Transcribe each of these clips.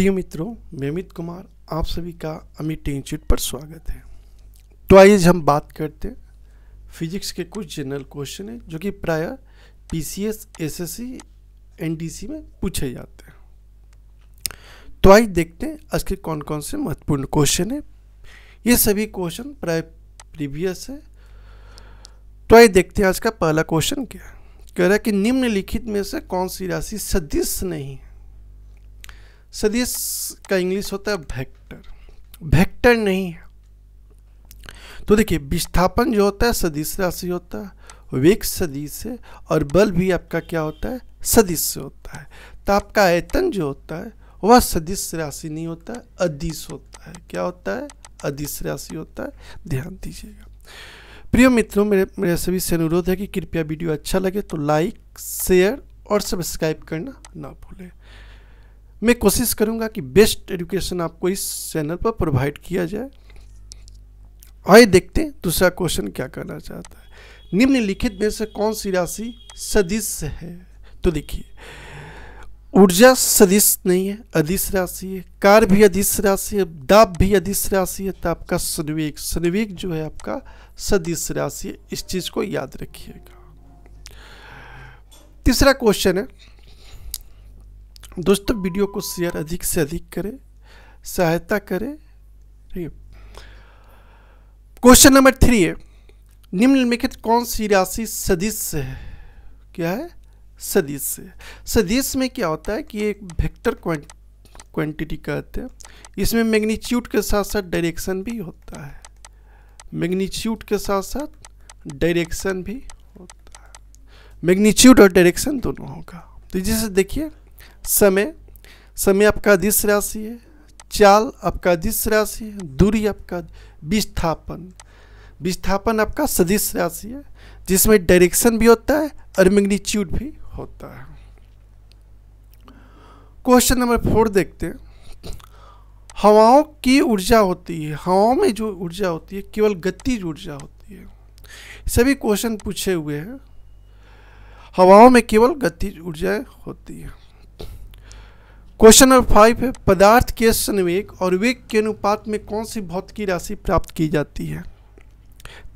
प्रिय मित्रों मैं अमित कुमार आप सभी का अमित इंस्टीट्यूट पर स्वागत है तो आइए हम बात करते हैं फिजिक्स के कुछ जनरल क्वेश्चन हैं जो कि प्राय पीसीएस एसएससी एनडीसी में पूछे जाते हैं तो आइए देखते हैं आज के कौन कौन से महत्वपूर्ण क्वेश्चन हैं ये सभी क्वेश्चन प्राय प्रीवियस है तो आइए देखते हैं आज का पहला क्वेश्चन क्या है कह रहा है कि निम्नलिखित में से कौन सी राशि सदृश नहीं है सदिस का इंग्लिश होता है वेक्टर वेक्टर नहीं है तो देखिए विस्थापन जो होता है सदिश राशि होता है वेग सदिश है और बल भी आपका क्या होता है सदिश से होता है तो आपका आयतन जो होता है वह सदिश राशि नहीं होता है अधिस होता है क्या होता है अधिस राशि होता है ध्यान दीजिएगा प्रिय मित्रों मेरे मेरे सभी से अनुरोध है कि कृपया वीडियो अच्छा लगे तो लाइक शेयर और सब्सक्राइब करना ना भूलें मैं कोशिश करूंगा कि बेस्ट एजुकेशन आपको इस चैनल पर प्रोवाइड किया जाए आइए देखते हैं दूसरा क्वेश्चन क्या करना चाहता है निम्नलिखित में से कौन सी राशि सदिश है तो देखिए ऊर्जा सदिश नहीं है अधिस राशि है कार भी अधिस राशि है दाप भी अधिस राशि है तो आपका सनवेग सनवेग जो है आपका सदिश राशि इस चीज़ को याद रखिएगा तीसरा क्वेश्चन है दोस्तों वीडियो को शेयर अधिक से अधिक करें सहायता करें ठीक है क्वेश्चन नंबर थ्री है निम्नलिखित कौन सी राशि सदिश से है क्या है सदिश से सदिश में क्या होता है कि एक वेक्टर क्वांटिटी कहते हैं इसमें मैग्नीट्यूड के साथ साथ डायरेक्शन भी होता है मैग्नीट्यूड के साथ साथ डायरेक्शन भी होता है मैग्नीट्यूड और डायरेक्शन दोनों होगा तो जैसे देखिए समय समय आपका अधिस राशि है चाल आपका दिश राशि है दूरी आपका विस्थापन विस्थापन आपका सदिश राशि है जिसमें डायरेक्शन भी होता है और मैग्नीट्यूड भी होता है क्वेश्चन नंबर फोर देखते हैं हवाओं की ऊर्जा होती है हवाओं में जो ऊर्जा होती है केवल गतिज ऊर्जा होती है सभी क्वेश्चन पूछे हुए हैं हवाओं में केवल गतिज ऊर्जा होती है क्वेश्चन नंबर फाइव है पदार्थ के संवेग और वेग के अनुपात में कौन सी भौतिकी राशि प्राप्त की जाती है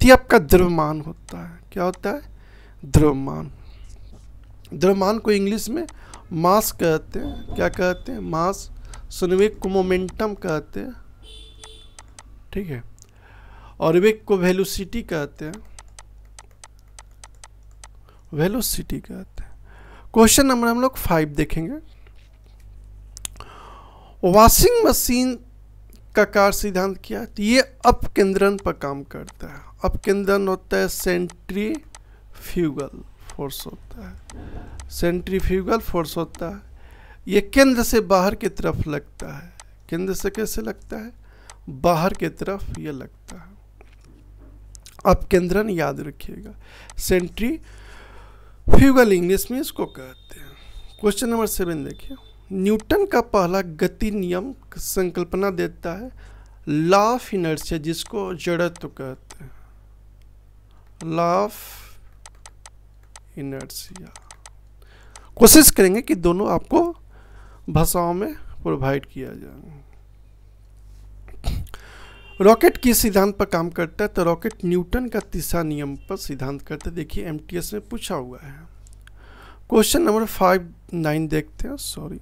ती आपका द्रव्यमान होता है क्या होता है द्रव्यमान द्रव्यमान को इंग्लिश में मास कहते हैं क्या कहते हैं मास संवेग को मोमेंटम कहते हैं ठीक है और वेग को वेलोसिटी कहते हैं वेलोसिटी कहते हैं क्वेश्चन नंबर हम लोग फाइव देखेंगे वॉशिंग मशीन का कार सिद्धांत किया तो ये अपकेंद्रन पर काम करता है अपकेंद्रन होता है सेंट्री फ्यूगल फोर्स होता है सेंट्री फ्यूगल फोर्स होता है ये केंद्र से बाहर की तरफ लगता है केंद्र से कैसे लगता है बाहर की तरफ ये लगता है अपकेंद्रन याद रखिएगा सेंट्री फ्यूगल इंग्लिश में इसको कहते हैं क्वेश्चन नंबर सेवन देखिए न्यूटन का पहला गति नियम संकल्पना देता है लॉ ऑफ इनर्शिया जिसको जड़त्व कहते हैं लॉ ऑफ इनर्शिया कोशिश करेंगे कि दोनों आपको भाषाओं में प्रोवाइड किया जाए रॉकेट किस सिद्धांत पर काम करता है तो रॉकेट न्यूटन का तीसरा नियम पर सिद्धांत करता है देखिए एमटीएस में पूछा हुआ है क्वेश्चन नंबर फाइव नाइन देखते हैं सॉरी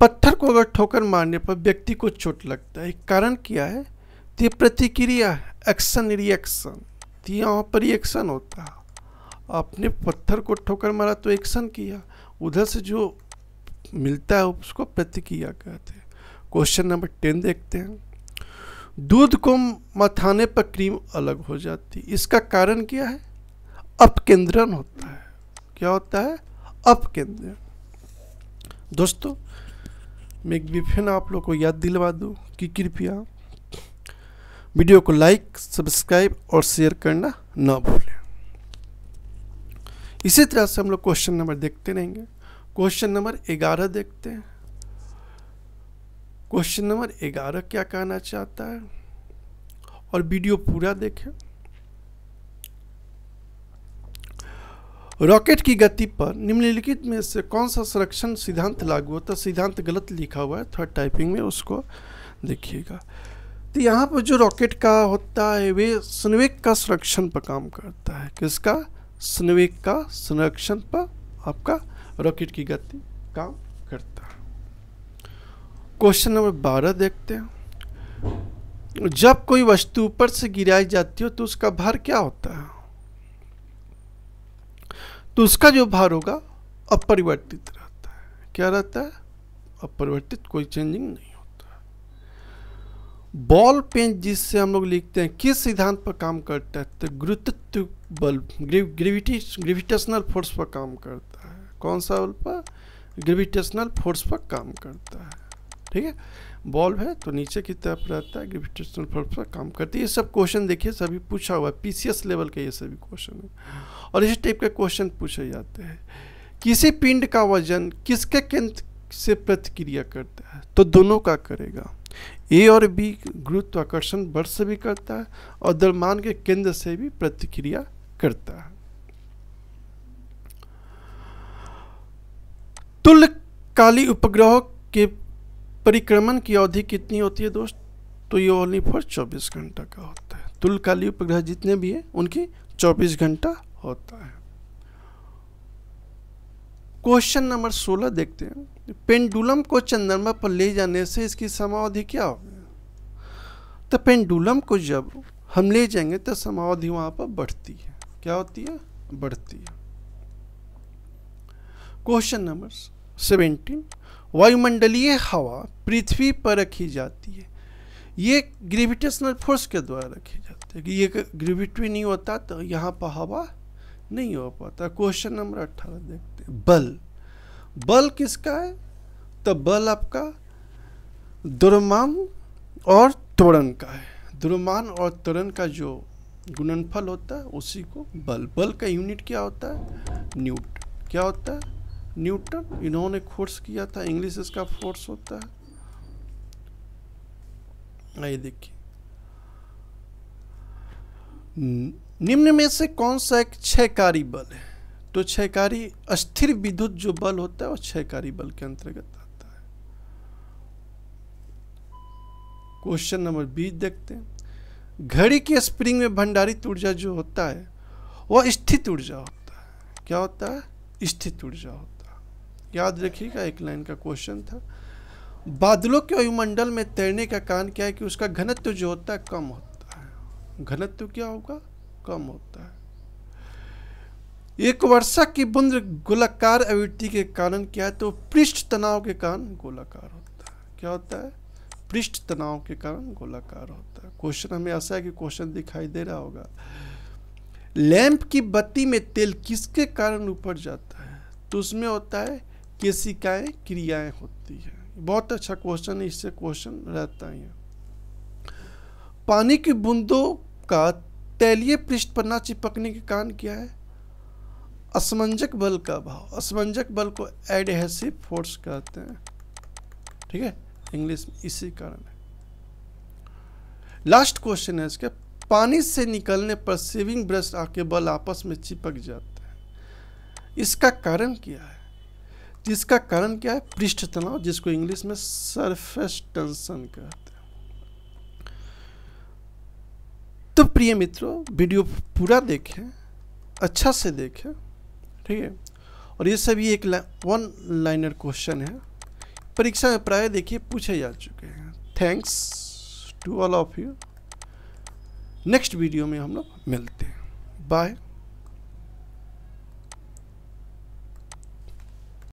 पत्थर को अगर ठोकर मारने पर व्यक्ति को चोट लगता है कारण क्या है तो ये प्रतिक्रिया एक्शन रिएक्शन तो यहाँ पर रिएक्शन होता है आपने पत्थर को ठोकर मारा तो एक्शन किया उधर से जो मिलता है उसको प्रतिक्रिया कहते हैं क्वेश्चन नंबर टेन देखते हैं दूध को मथाने पर क्रीम अलग हो जाती इसका कारण क्या है अपकेंद्रण होता है क्या होता है अपकेंद्रण दोस्तों मैं एक बार फिर आप लोग को याद दिलवा दूँ कि कृपया वीडियो को लाइक सब्सक्राइब और शेयर करना ना भूलें इसी तरह से हम लोग क्वेश्चन नंबर देखते रहेंगे क्वेश्चन नंबर ग्यारह देखते हैं क्वेश्चन नंबर ग्यारह क्या कहना चाहता है और वीडियो पूरा देखें रॉकेट की गति पर निम्नलिखित में से कौन सा संरक्षण सिद्धांत लागू होता है सिद्धांत गलत लिखा हुआ है थर्ड टाइपिंग में उसको देखिएगा तो यहाँ पर जो रॉकेट का होता है वे स्नवेक का संरक्षण पर काम करता है किसका स्नवेक का संरक्षण पर आपका रॉकेट की गति काम करता है क्वेश्चन नंबर बारह देखते हैं जब कोई वस्तु ऊपर से गिराई जाती हो तो उसका भार क्या होता है तो उसका जो भार होगा अपरिवर्तित रहता है क्या रहता है अपरिवर्तित कोई चेंजिंग नहीं होता बॉल पेन जिससे हम लोग लिखते हैं किस सिद्धांत पर काम करता है तो गुरुत्व बल ग्रेविटी ग्रेविटेशनल फोर्स पर काम करता है कौन सा बल पर ग्रेविटेशनल फोर्स पर काम करता है ठीक है बॉल्व है तो नीचे की तरफ रहता है ग्रेविटेशनल फोर्स पर काम करती है ये सब क्वेश्चन देखिए सभी पूछा हुआ है पीसीएस लेवल के ये सभी क्वेश्चन है और इस टाइप के क्वेश्चन पूछे जाते हैं किसी पिंड का वजन किसके केंद्र से प्रतिक्रिया करता है तो दोनों का करेगा ए और बी गुरुत्वाकर्षण बल से भी करता है और दरमान के केंद्र से भी प्रतिक्रिया करता है तुल्यकाली उपग्रहों के परिक्रमण की अवधि कितनी होती है दोस्त तो ये ओनली फॉर चौबीस घंटा का होता है तुलकाली उपग्रह जितने भी हैं उनकी चौबीस घंटा होता है क्वेश्चन नंबर सोलह देखते हैं पेंडुलम को चंद्रमा पर ले जाने से इसकी समावधि क्या होगी तो पेंडुलम को जब हम ले जाएंगे तो समावधि वहां पर बढ़ती है क्या होती है बढ़ती है क्वेश्चन नंबर सेवेंटीन वायुमंडलीय हवा पृथ्वी पर रखी जाती है ये ग्रेविटेशनल फोर्स के द्वारा रखी जाती है कि ये ग्रेविटी नहीं होता तो यहाँ पर हवा नहीं हो पाता क्वेश्चन नंबर अट्ठारह देखते हैं बल बल किसका है तो बल आपका द्रमान और त्वरण का है द्रमान और त्वरण का जो गुणनफल होता है उसी को बल बल का यूनिट क्या होता है न्यूट क्या होता है न्यूटन इन्होंने खोर्स किया था इंग्लिश इसका फोर्स होता है ये देखिए हम्म, निम्न में से कौन सा एक छयकारी बल है तो छयकारी अस्थिर विद्युत जो बल होता है वह छयकारी बल के अंतर्गत आता है क्वेश्चन नंबर बीस देखते हैं घड़ी के स्प्रिंग में भंडारित ऊर्जा जो होता है वह स्थित ऊर्जा होता है क्या होता है स्थित ऊर्जा होता है याद रखिएगा एक लाइन का क्वेश्चन था बादलों के वायुमंडल में तैरने का कारण क्या है कि उसका घनत्व जो होता है कम होता है घनत्व क्या होगा कम होता है एक वर्षा की बुंद गोलाकार आवृत्ति के कारण क्या है तो पृष्ठ तनाव के कारण गोलाकार होता है क्या होता है पृष्ठ तनाव के कारण गोलाकार होता है क्वेश्चन हमें ऐसा है कि क्वेश्चन दिखाई दे रहा होगा लैंप की बत्ती में तेल किसके कारण ऊपर जाता है तो उसमें होता है केशिकाएं क्रियाएं होती है बहुत अच्छा क्वेश्चन है इससे क्वेश्चन रहता है पानी की बूंदों का तैलीय पृष्ठ पर ना चिपकने के कारण क्या है असमंजक बल का भाव असमंजक बल को एडहेसिव फोर्स कहते हैं ठीक है इंग्लिश में इसी कारण है लास्ट क्वेश्चन है इसके पानी से निकलने पर सेविंग ब्रश आके बल आपस में चिपक जाते हैं इसका कारण क्या है इसका कारण क्या है पृष्ठ तनाव जिसको इंग्लिश में सरफेस टेंशन कहते हैं तो प्रिय मित्रों वीडियो पूरा देखें अच्छा से देखें ठीक है और ये सभी एक ला, वन लाइनर क्वेश्चन है परीक्षा में प्राय देखिए पूछे जा चुके हैं thanks to all of you next video में हम लोग मिलते हैं बाय